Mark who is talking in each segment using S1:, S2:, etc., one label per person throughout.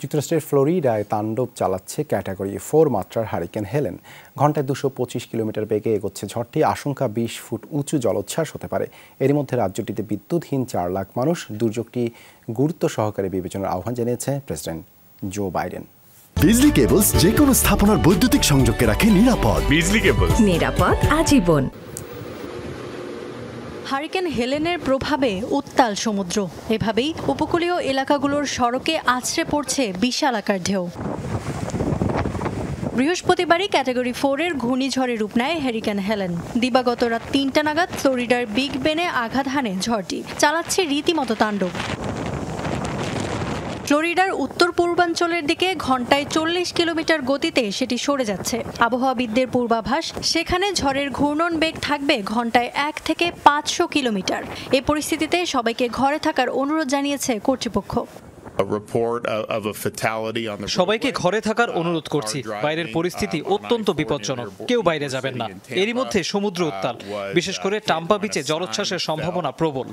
S1: যুক্তরাষ্ট্রের ফ্লোরিডায় তাণ্ডব চালাচ্ছে ক্যাটাগরি ফোর মাত্রার হারিকেন হেলেন ঘন্টায় দুশো পঁচিশ কিলোমিটার বেগে এগোচ্ছে ঝড়টি আশঙ্কা বিশ ফুট উঁচু জলোচ্ছ্বাস হতে পারে এর মধ্যে রাজ্যটিতে বিদ্যুৎহীন চার লাখ মানুষ দুর্যোগটি গুরুত্ব সহকারে বিবেচনার আহ্বান জানিয়েছে প্রেসিডেন্ট জো বাইডেন বিজলি কেবলস যে কোনো স্থাপনার বৈদ্যুতিক সংযোগকে রাখে নিরাপদ বিজলি কেবলস নিরাপদ আজীবন হারিকেন হেলেনের প্রভাবে উত্তাল সমুদ্র এভাবেই উপকূলীয় এলাকাগুলোর সড়কে আছড়ে পড়ছে বিশাল আকার ঢেউ বৃহস্পতিবারই ক্যাটাগরি ফোরের ঘূর্ণিঝড়ে রূপ নেয় হ্যারিকেন হেলেন দিবাগত রাত তিনটা নাগাদ ফ্লোরিডার বিগ বেনে আঘাত হানে ঝড়টি চালাচ্ছে রীতিমতো তাণ্ডব ফ্লোরিডার উত্তর পূর্বাঞ্চলের দিকে ঘন্টায় চল্লিশ কিলোমিটার গতিতে সেটি সরে যাচ্ছে আবহাওয়াবিদদের পূর্বাভাস সেখানে ঝড়ের ঘূর্ণন বেগ থাকবে ঘন্টায় এক থেকে পাঁচশো কিলোমিটার এ পরিস্থিতিতে সবাইকে ঘরে থাকার অনুরোধ জানিয়েছে কর্তৃপক্ষ সবাইকে ঘরে থাকার uh, অনুরোধ করছি বাইরের পরিস্থিতি uh, অত্যন্ত বিপজ্জনক কেউ বাইরে যাবেন না এরই মধ্যে uh, সমুদ্র উত্তাল বিশেষ করে টাম্পা বিচে জলোচ্ছ্বাসের সম্ভাবনা প্রবল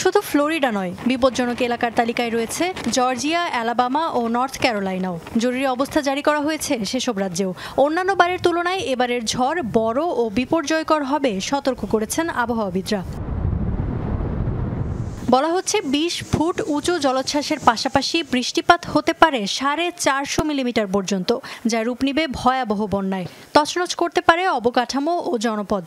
S1: শুধু ফ্লোরিডা নয় বিপজ্জনক এলাকার তালিকায় রয়েছে জর্জিয়া অ্যালাবামা ও নর্থ ক্যারোলাইনাও জরুরি অবস্থা জারি করা হয়েছে সেসব রাজ্যেও অন্যান্য বারের তুলনায় এবারের ঝড় বড় ও বিপর্যয়কর হবে সতর্ক করেছেন আবহাওয়াবিদরা বলা হচ্ছে বিশ ফুট উঁচু জলোচ্ছ্বাসের পাশাপাশি বৃষ্টিপাত হতে পারে সাড়ে চারশো মিলিমিটার পর্যন্ত যা রূপ নিবে ভয়াবহ বন্যায় তছনছ করতে পারে অবকাঠামো ও জনপদ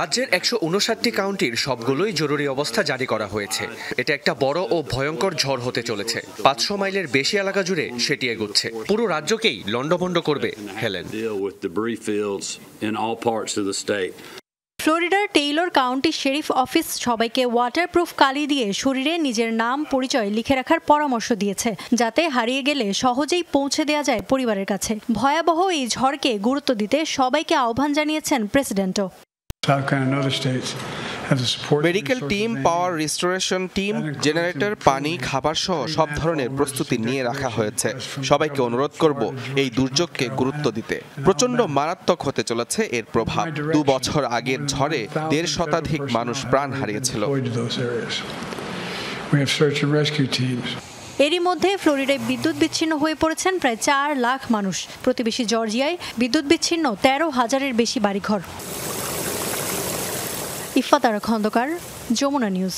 S1: রাজ্যের একশো উনষাটটি কাউন্টির সবগুলোই জরুরি অবস্থা জারি করা হয়েছে এটা একটা বড় ও ভয়ঙ্কর ঝড় হতে চলেছে পাঁচশো মাইলের বেশি এলাকা জুড়ে সেটি এগোচ্ছে পুরো রাজ্যকেই লণ্ডভণ্ড করবে হেলেন ফ্লোরিডার টেইলর কাউন্টি শেরিফ অফিস সবাইকে ওয়াটারপ্রুফ কালি দিয়ে শরীরে নিজের নাম পরিচয় লিখে রাখার পরামর্শ দিয়েছে যাতে হারিয়ে গেলে সহজেই পৌঁছে দেওয়া যায় পরিবারের কাছে ভয়াবহ এই ঝড়কে গুরুত্ব দিতে সবাইকে আহ্বান জানিয়েছেন প্রেসিডেন্টও medical team power restoration team generator পানি খাবার সহ সব ধরনের প্রস্তুতি নিয়ে রাখা হয়েছে সবাইকে অনুরোধ করব এই দুর্যোগকে গুরুত্ব দিতে প্রচন্ড মারাত্মক হতে চলেছে এর প্রভাব দু বছর আগের ঝড়ে দেড় শতাধিক মানুষ প্রাণ হারিয়েছিল এরই মধ্যে ফ্লোরিডায় বিদ্যুৎ বিচ্ছিন্ন হয়ে পড়েছেন প্রায় চার লাখ মানুষ প্রতিবেশী জর্জিয়ায় বিদ্যুৎ বিচ্ছিন্ন তেরো হাজারের বেশি বাড়িঘর আর খন্দকার যমুনা নিউজ